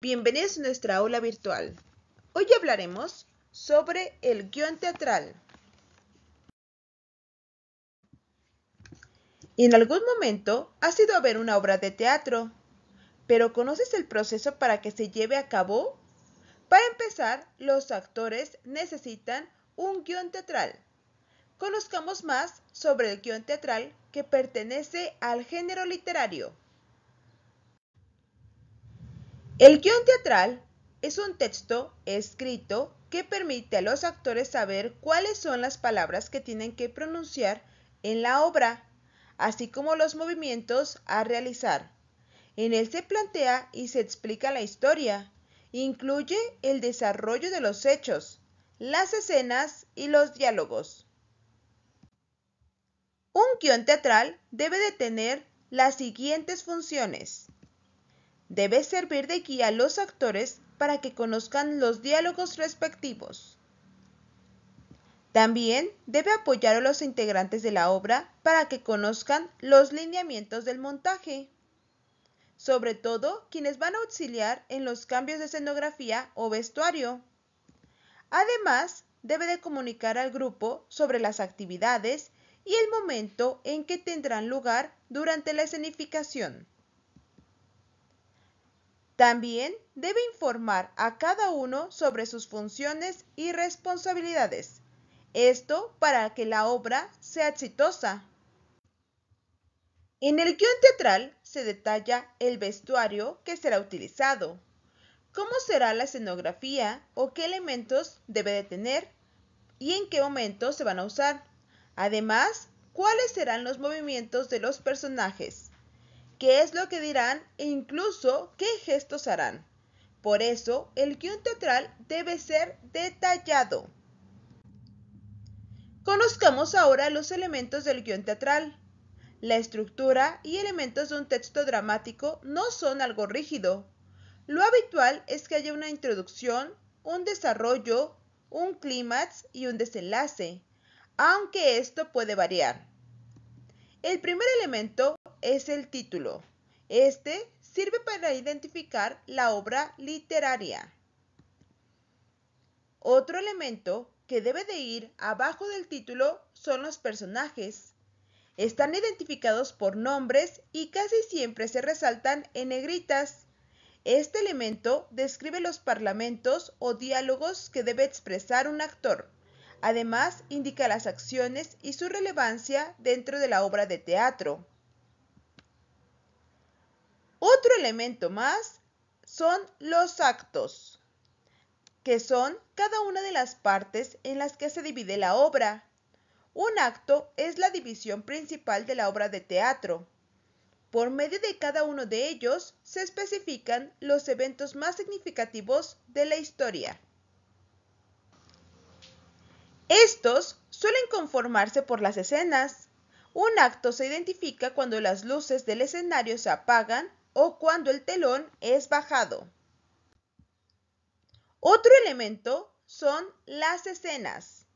Bienvenidos a nuestra aula virtual. Hoy hablaremos sobre el guión teatral. En algún momento has ido a ver una obra de teatro, pero ¿conoces el proceso para que se lleve a cabo? Para empezar, los actores necesitan un guión teatral. Conozcamos más sobre el guión teatral que pertenece al género literario. El guión teatral es un texto escrito que permite a los actores saber cuáles son las palabras que tienen que pronunciar en la obra, así como los movimientos a realizar. En él se plantea y se explica la historia. Incluye el desarrollo de los hechos, las escenas y los diálogos. Un guión teatral debe de tener las siguientes funciones debe servir de guía a los actores para que conozcan los diálogos respectivos. También debe apoyar a los integrantes de la obra para que conozcan los lineamientos del montaje, sobre todo quienes van a auxiliar en los cambios de escenografía o vestuario. Además, debe de comunicar al grupo sobre las actividades y el momento en que tendrán lugar durante la escenificación. También debe informar a cada uno sobre sus funciones y responsabilidades. Esto para que la obra sea exitosa. En el guión teatral se detalla el vestuario que será utilizado, cómo será la escenografía o qué elementos debe de tener y en qué momento se van a usar. Además, cuáles serán los movimientos de los personajes qué es lo que dirán e incluso qué gestos harán. Por eso, el guión teatral debe ser detallado. Conozcamos ahora los elementos del guión teatral. La estructura y elementos de un texto dramático no son algo rígido. Lo habitual es que haya una introducción, un desarrollo, un clímax y un desenlace, aunque esto puede variar. El primer elemento es el título. Este sirve para identificar la obra literaria. Otro elemento que debe de ir abajo del título son los personajes. Están identificados por nombres y casi siempre se resaltan en negritas. Este elemento describe los parlamentos o diálogos que debe expresar un actor. Además, indica las acciones y su relevancia dentro de la obra de teatro. Otro elemento más son los actos, que son cada una de las partes en las que se divide la obra. Un acto es la división principal de la obra de teatro. Por medio de cada uno de ellos se especifican los eventos más significativos de la historia. Estos suelen conformarse por las escenas. Un acto se identifica cuando las luces del escenario se apagan o cuando el telón es bajado. Otro elemento son las escenas.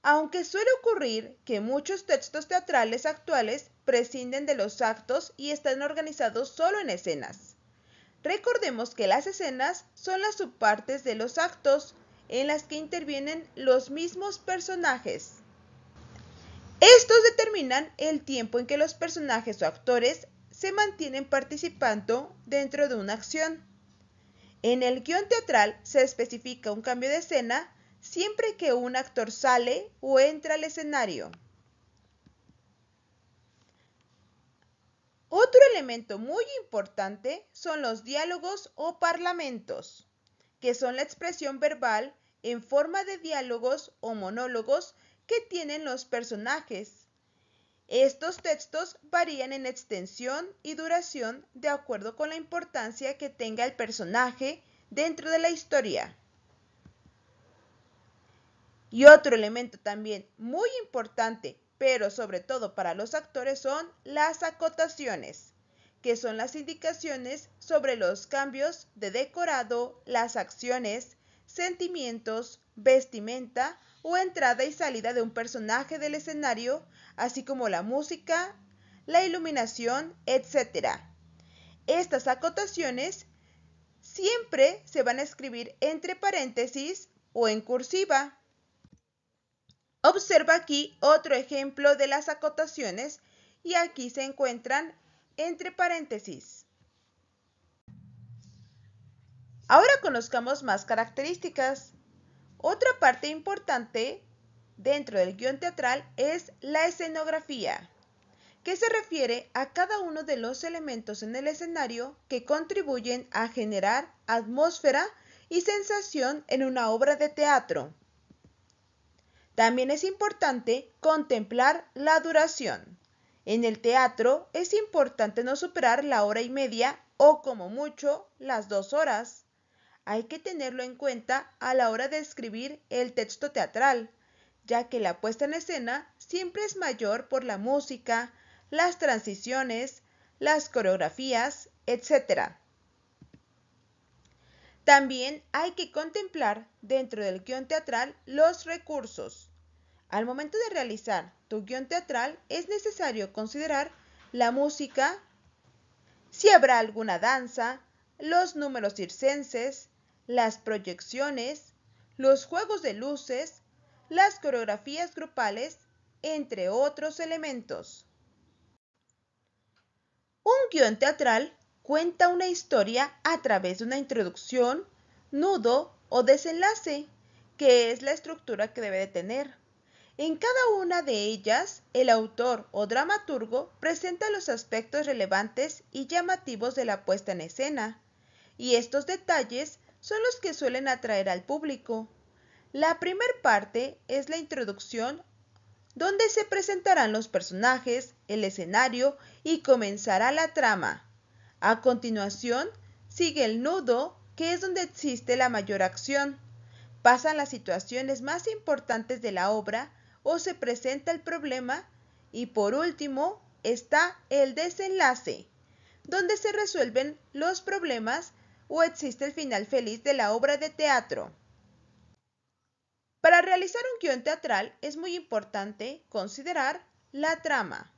Aunque suele ocurrir que muchos textos teatrales actuales prescinden de los actos y están organizados solo en escenas. Recordemos que las escenas son las subpartes de los actos en las que intervienen los mismos personajes. Estos determinan el tiempo en que los personajes o actores se mantienen participando dentro de una acción. En el guión teatral se especifica un cambio de escena siempre que un actor sale o entra al escenario. Otro elemento muy importante son los diálogos o parlamentos, que son la expresión verbal en forma de diálogos o monólogos que tienen los personajes estos textos varían en extensión y duración de acuerdo con la importancia que tenga el personaje dentro de la historia. Y otro elemento también muy importante, pero sobre todo para los actores, son las acotaciones, que son las indicaciones sobre los cambios de decorado, las acciones, sentimientos, vestimenta o entrada y salida de un personaje del escenario, así como la música, la iluminación, etc. Estas acotaciones siempre se van a escribir entre paréntesis o en cursiva. Observa aquí otro ejemplo de las acotaciones y aquí se encuentran entre paréntesis. Ahora conozcamos más características. Otra parte importante dentro del guión teatral es la escenografía, que se refiere a cada uno de los elementos en el escenario que contribuyen a generar atmósfera y sensación en una obra de teatro. También es importante contemplar la duración. En el teatro es importante no superar la hora y media o como mucho las dos horas hay que tenerlo en cuenta a la hora de escribir el texto teatral, ya que la puesta en escena siempre es mayor por la música, las transiciones, las coreografías, etc. También hay que contemplar dentro del guión teatral los recursos. Al momento de realizar tu guión teatral es necesario considerar la música, si habrá alguna danza, los números circenses, las proyecciones, los juegos de luces, las coreografías grupales, entre otros elementos. Un guión teatral cuenta una historia a través de una introducción, nudo o desenlace, que es la estructura que debe de tener. En cada una de ellas, el autor o dramaturgo presenta los aspectos relevantes y llamativos de la puesta en escena, y estos detalles son los que suelen atraer al público. La primer parte es la introducción, donde se presentarán los personajes, el escenario y comenzará la trama. A continuación, sigue el nudo, que es donde existe la mayor acción. Pasan las situaciones más importantes de la obra o se presenta el problema y por último está el desenlace, donde se resuelven los problemas o existe el final feliz de la obra de teatro. Para realizar un guión teatral es muy importante considerar la trama.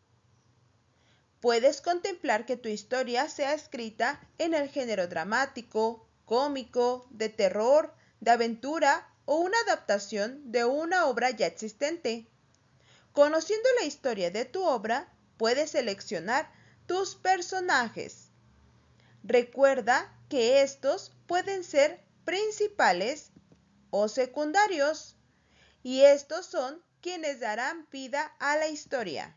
Puedes contemplar que tu historia sea escrita en el género dramático, cómico, de terror, de aventura o una adaptación de una obra ya existente. Conociendo la historia de tu obra, puedes seleccionar tus personajes. Recuerda que estos pueden ser principales o secundarios y estos son quienes darán vida a la historia.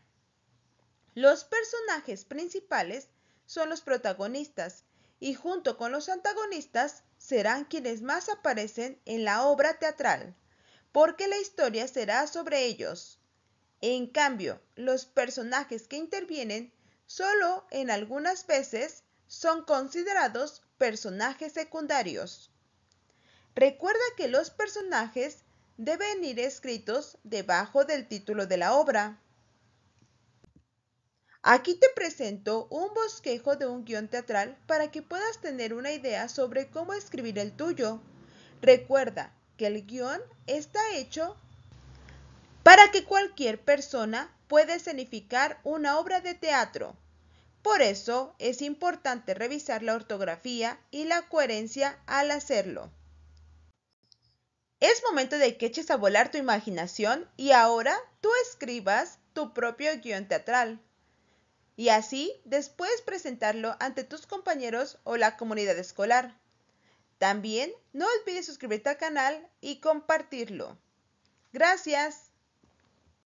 Los personajes principales son los protagonistas y junto con los antagonistas serán quienes más aparecen en la obra teatral, porque la historia será sobre ellos. En cambio, los personajes que intervienen solo en algunas veces son considerados personajes secundarios. Recuerda que los personajes deben ir escritos debajo del título de la obra. Aquí te presento un bosquejo de un guión teatral para que puedas tener una idea sobre cómo escribir el tuyo. Recuerda que el guión está hecho para que cualquier persona pueda escenificar una obra de teatro. Por eso es importante revisar la ortografía y la coherencia al hacerlo. Es momento de que eches a volar tu imaginación y ahora tú escribas tu propio guión teatral. Y así después presentarlo ante tus compañeros o la comunidad escolar. También no olvides suscribirte al canal y compartirlo. Gracias.